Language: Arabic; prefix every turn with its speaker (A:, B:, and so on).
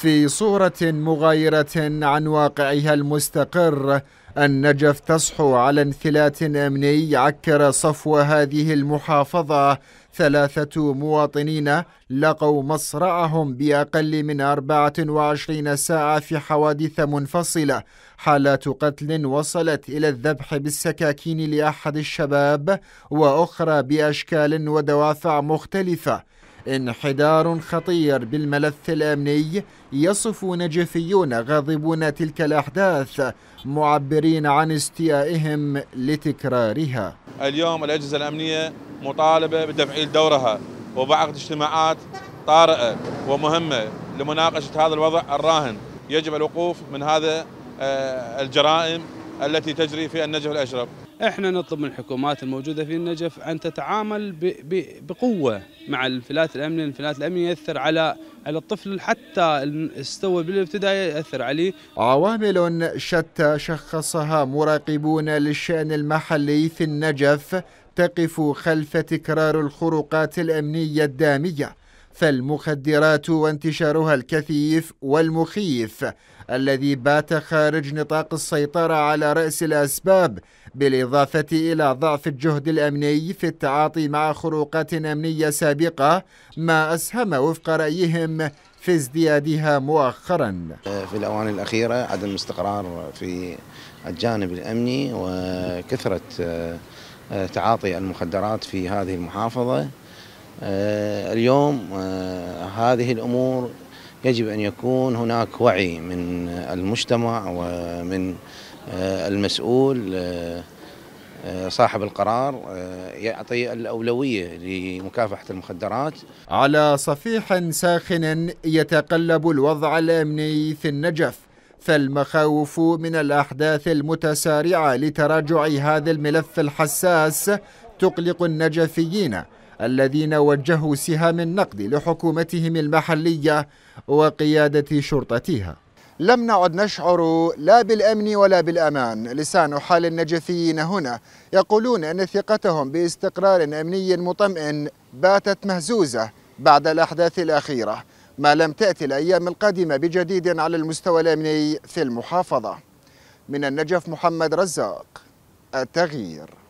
A: في صورة مغايرة عن واقعها المستقر النجف تصحو على انفلات أمني عكر صفو هذه المحافظة ثلاثة مواطنين لقوا مصرعهم بأقل من 24 ساعة في حوادث منفصلة حالات قتل وصلت إلى الذبح بالسكاكين لأحد الشباب وأخرى بأشكال ودوافع مختلفة انحدار خطير بالملف الامني يصف نجفيون غاضبون تلك الاحداث معبرين عن استيائهم لتكرارها.
B: اليوم الاجهزه الامنيه مطالبه بتفعيل دورها وبعقد اجتماعات طارئه ومهمه لمناقشه هذا الوضع الراهن، يجب الوقوف من هذا آه، الجرائم التي تجري في النجف الأشرف احنا نطلب من الحكومات الموجودة في النجف أن تتعامل بقوة مع الفلات الأمني الفلات الأمني يأثر على على الطفل حتى استوى بالابتدائي يأثر عليه عوامل
A: شتى شخصها مراقبون للشأن المحلي في النجف تقف خلف تكرار الخروقات الأمنية الدامية فالمخدرات وانتشارها الكثيف والمخيف الذي بات خارج نطاق السيطرة على رأس الأسباب بالإضافة إلى ضعف الجهد الأمني في التعاطي مع خروقات أمنية سابقة ما أسهم وفق
C: رأيهم في ازديادها مؤخرا في الأواني الأخيرة عدم استقرار في الجانب الأمني وكثرة آه، تعاطي المخدرات في هذه المحافظة آه، اليوم آه، هذه الأمور يجب أن يكون هناك وعي من المجتمع ومن آه، المسؤول صاحب القرار يعطي الأولوية لمكافحة المخدرات على صفيح
A: ساخن يتقلب الوضع الأمني في النجف فالمخاوف من الأحداث المتسارعة لتراجع هذا الملف الحساس تقلق النجفيين الذين وجهوا سهام النقد لحكومتهم المحلية وقيادة شرطتها لم نعد نشعر لا بالأمن ولا بالأمان لسان حال النجفيين هنا يقولون أن ثقتهم باستقرار أمني مطمئن باتت مهزوزة بعد الأحداث الأخيرة ما لم تأتي الأيام القادمة بجديد على المستوى الأمني في المحافظة من النجف محمد رزاق التغيير